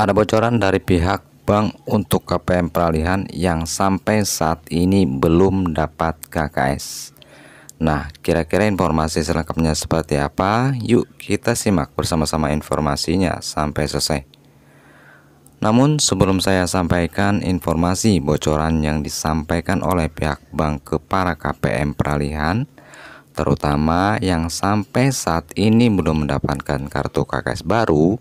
Ada bocoran dari pihak bank untuk KPM peralihan yang sampai saat ini belum dapat KKS. Nah, kira-kira informasi selengkapnya seperti apa? Yuk kita simak bersama-sama informasinya sampai selesai. Namun sebelum saya sampaikan informasi bocoran yang disampaikan oleh pihak bank ke para KPM peralihan, terutama yang sampai saat ini belum mendapatkan kartu KKS baru,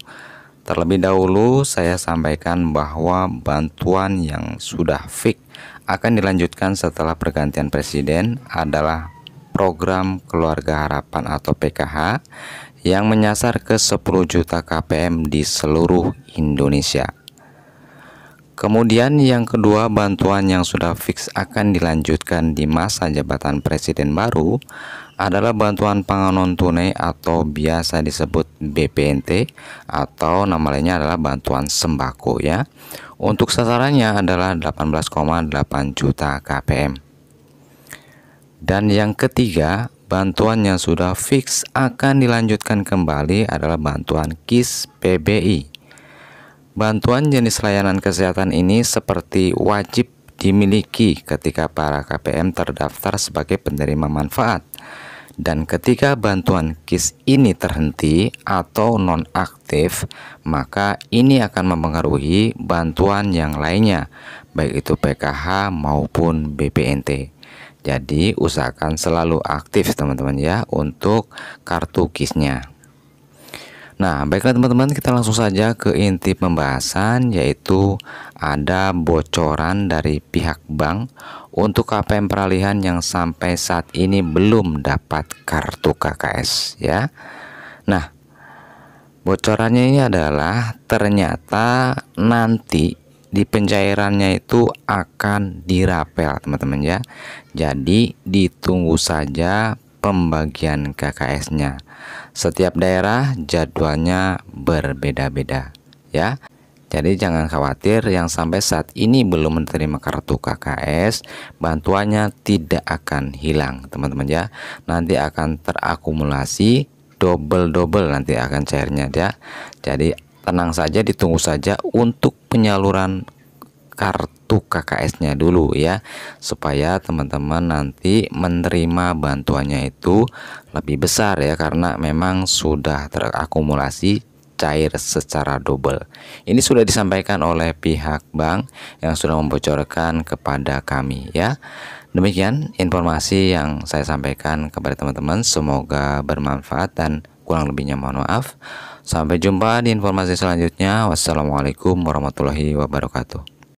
Terlebih dahulu saya sampaikan bahwa bantuan yang sudah fix akan dilanjutkan setelah pergantian presiden adalah program Keluarga Harapan atau PKH yang menyasar ke 10 juta KPM di seluruh Indonesia. Kemudian yang kedua, bantuan yang sudah fix akan dilanjutkan di masa jabatan presiden baru adalah bantuan pangan non tunai atau biasa disebut BPNT atau nama lainnya adalah bantuan sembako ya. Untuk sasarannya adalah 18,8 juta KPM. Dan yang ketiga, bantuan yang sudah fix akan dilanjutkan kembali adalah bantuan KIS PBI Bantuan jenis layanan kesehatan ini seperti wajib dimiliki ketika para KPM terdaftar sebagai penerima manfaat dan ketika bantuan KIS ini terhenti atau nonaktif, maka ini akan mempengaruhi bantuan yang lainnya, baik itu PKH maupun BPNT. Jadi, usahakan selalu aktif teman-teman ya untuk kartu KISnya. Nah, baiklah teman-teman, kita langsung saja ke inti pembahasan yaitu ada bocoran dari pihak bank untuk KPM peralihan yang sampai saat ini belum dapat kartu KKS ya. Nah, bocorannya ini adalah ternyata nanti di pencairannya itu akan dirapel teman-teman ya. Jadi ditunggu saja pembagian KKS-nya. Setiap daerah jadwalnya berbeda-beda ya. Jadi jangan khawatir yang sampai saat ini belum menerima kartu KKS, bantuannya tidak akan hilang, teman-teman ya. Nanti akan terakumulasi double-double nanti akan cairnya ya. Jadi tenang saja ditunggu saja untuk penyaluran kartu KKS-nya dulu ya supaya teman-teman nanti menerima bantuannya itu lebih besar ya karena memang sudah terakumulasi cair secara double. Ini sudah disampaikan oleh pihak bank yang sudah membocorkan kepada kami ya. Demikian informasi yang saya sampaikan kepada teman-teman. Semoga bermanfaat dan kurang lebihnya mohon maaf. Sampai jumpa di informasi selanjutnya. Wassalamualaikum warahmatullahi wabarakatuh.